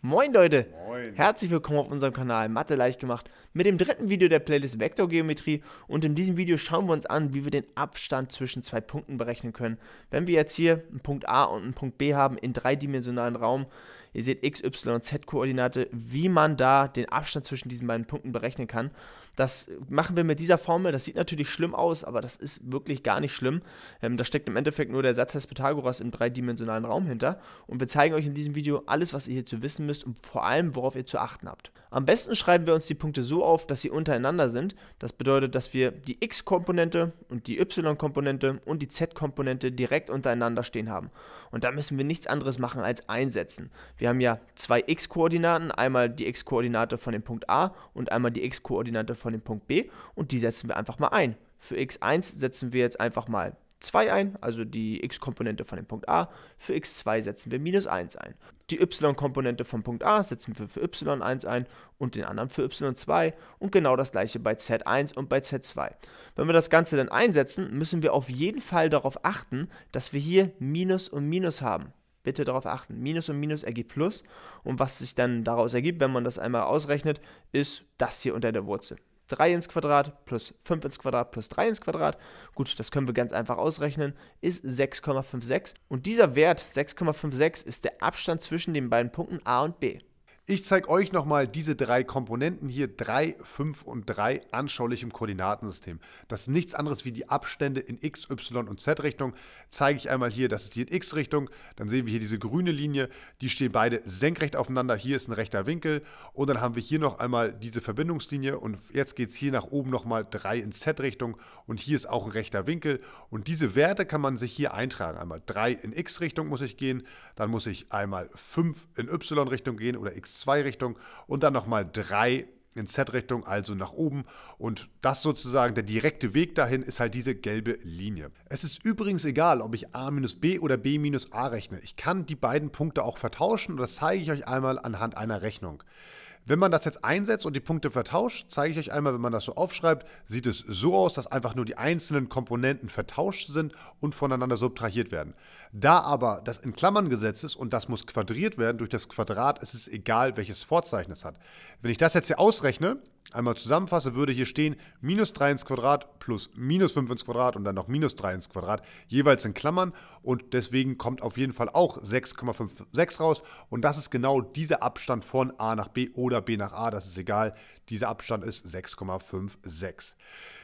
Moin Leute! Moin. Herzlich willkommen auf unserem Kanal Mathe leicht gemacht mit dem dritten Video der Playlist Vektorgeometrie und in diesem Video schauen wir uns an, wie wir den Abstand zwischen zwei Punkten berechnen können. Wenn wir jetzt hier einen Punkt A und einen Punkt B haben in dreidimensionalen Raum, ihr seht x, y und z Koordinate, wie man da den Abstand zwischen diesen beiden Punkten berechnen kann. Das machen wir mit dieser Formel, das sieht natürlich schlimm aus, aber das ist wirklich gar nicht schlimm. Ähm, da steckt im Endeffekt nur der Satz des Pythagoras im dreidimensionalen Raum hinter und wir zeigen euch in diesem Video alles, was ihr hierzu wissen müsst und vor allem, worauf ihr zu achten habt. Am besten schreiben wir uns die Punkte so auf, dass sie untereinander sind. Das bedeutet, dass wir die x-Komponente und die y-Komponente und die z-Komponente direkt untereinander stehen haben. Und da müssen wir nichts anderes machen als einsetzen. Wir haben ja zwei x-Koordinaten, einmal die x-Koordinate von dem Punkt A und einmal die x-Koordinate von dem Punkt B und die setzen wir einfach mal ein. Für x1 setzen wir jetzt einfach mal 2 ein, also die x-Komponente von dem Punkt A. Für x2 setzen wir minus 1 ein. Die y-Komponente vom Punkt A setzen wir für y1 ein und den anderen für y2 und genau das gleiche bei z1 und bei z2. Wenn wir das Ganze dann einsetzen, müssen wir auf jeden Fall darauf achten, dass wir hier Minus und Minus haben bitte darauf achten. Minus und Minus ergibt Plus. Und was sich dann daraus ergibt, wenn man das einmal ausrechnet, ist das hier unter der Wurzel. 3 ins Quadrat plus 5 ins Quadrat plus 3 ins Quadrat. Gut, das können wir ganz einfach ausrechnen, ist 6,56. Und dieser Wert 6,56 ist der Abstand zwischen den beiden Punkten a und b. Ich zeige euch nochmal diese drei Komponenten hier, 3, 5 und 3, anschaulich im Koordinatensystem. Das ist nichts anderes wie die Abstände in x, y und z Richtung. Zeige ich einmal hier, das ist die in x Richtung, dann sehen wir hier diese grüne Linie, die stehen beide senkrecht aufeinander, hier ist ein rechter Winkel und dann haben wir hier noch einmal diese Verbindungslinie und jetzt geht es hier nach oben nochmal 3 in z Richtung und hier ist auch ein rechter Winkel und diese Werte kann man sich hier eintragen. Einmal 3 in x Richtung muss ich gehen, dann muss ich einmal 5 in y Richtung gehen oder x X2-Richtung und dann nochmal 3 in Z-Richtung, also nach oben. Und das sozusagen der direkte Weg dahin ist halt diese gelbe Linie. Es ist übrigens egal, ob ich a minus b oder b minus a rechne. Ich kann die beiden Punkte auch vertauschen und das zeige ich euch einmal anhand einer Rechnung. Wenn man das jetzt einsetzt und die Punkte vertauscht, zeige ich euch einmal, wenn man das so aufschreibt, sieht es so aus, dass einfach nur die einzelnen Komponenten vertauscht sind und voneinander subtrahiert werden. Da aber das in Klammern gesetzt ist und das muss quadriert werden durch das Quadrat, ist es egal, welches Vorzeichen es hat. Wenn ich das jetzt hier ausrechne, einmal zusammenfasse, würde hier stehen minus 3 ins Quadrat plus minus 5 ins Quadrat und dann noch minus 3 ins Quadrat, jeweils in Klammern. Und deswegen kommt auf jeden Fall auch 6,56 raus. Und das ist genau dieser Abstand von a nach b oder oder B nach A, das ist egal. Dieser Abstand ist 6,56.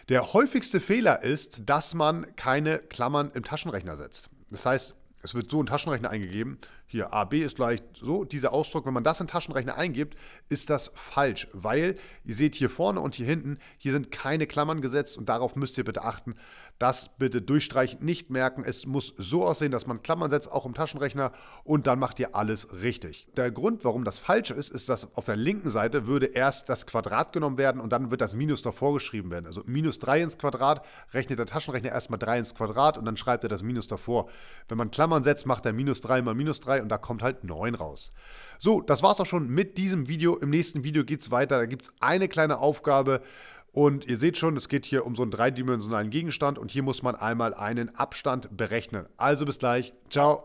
Der häufigste Fehler ist, dass man keine Klammern im Taschenrechner setzt. Das heißt, es wird so ein Taschenrechner eingegeben, hier AB ist gleich so, dieser Ausdruck, wenn man das in Taschenrechner eingibt, ist das falsch, weil ihr seht hier vorne und hier hinten, hier sind keine Klammern gesetzt und darauf müsst ihr bitte achten. Das bitte durchstreichen, nicht merken. Es muss so aussehen, dass man Klammern setzt, auch im Taschenrechner und dann macht ihr alles richtig. Der Grund, warum das falsch ist, ist, dass auf der linken Seite würde erst das Quadrat genommen werden und dann wird das Minus davor geschrieben werden. Also minus 3 ins Quadrat, rechnet der Taschenrechner erstmal 3 ins Quadrat und dann schreibt er das Minus davor. Wenn man Klammern setzt, macht er minus 3 mal minus 3 und da kommt halt 9 raus. So, das war's auch schon mit diesem Video. Im nächsten Video geht's weiter. Da gibt's eine kleine Aufgabe. Und ihr seht schon, es geht hier um so einen dreidimensionalen Gegenstand und hier muss man einmal einen Abstand berechnen. Also bis gleich. Ciao.